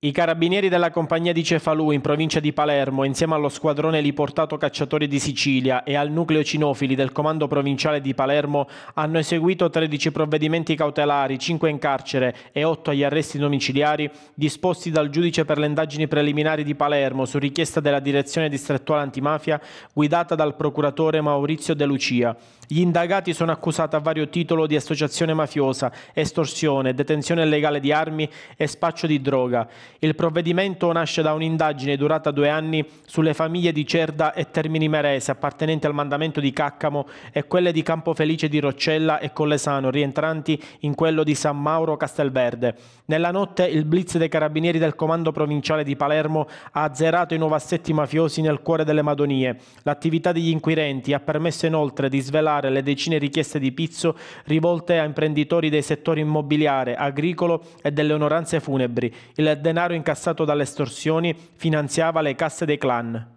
I carabinieri della compagnia di Cefalù in provincia di Palermo, insieme allo squadrone Liportato Cacciatori di Sicilia e al nucleo Cinofili del comando provinciale di Palermo, hanno eseguito 13 provvedimenti cautelari, 5 in carcere e 8 agli arresti domiciliari, disposti dal giudice per le indagini preliminari di Palermo su richiesta della direzione distrettuale antimafia guidata dal procuratore Maurizio De Lucia. Gli indagati sono accusati a vario titolo di associazione mafiosa, estorsione, detenzione illegale di armi e spaccio di droga. Il provvedimento nasce da un'indagine durata due anni sulle famiglie di Cerda e Termini Merese appartenenti al mandamento di Caccamo e quelle di Campofelice di Roccella e Collesano rientranti in quello di San Mauro Castelverde. Nella notte il blitz dei carabinieri del comando provinciale di Palermo ha azzerato i nuovi assetti mafiosi nel cuore delle Madonie. L'attività degli inquirenti ha permesso inoltre di svelare le decine richieste di pizzo rivolte a imprenditori dei settori immobiliare, agricolo e delle onoranze funebri. Il denaro denaro incassato dalle estorsioni finanziava le casse dei clan.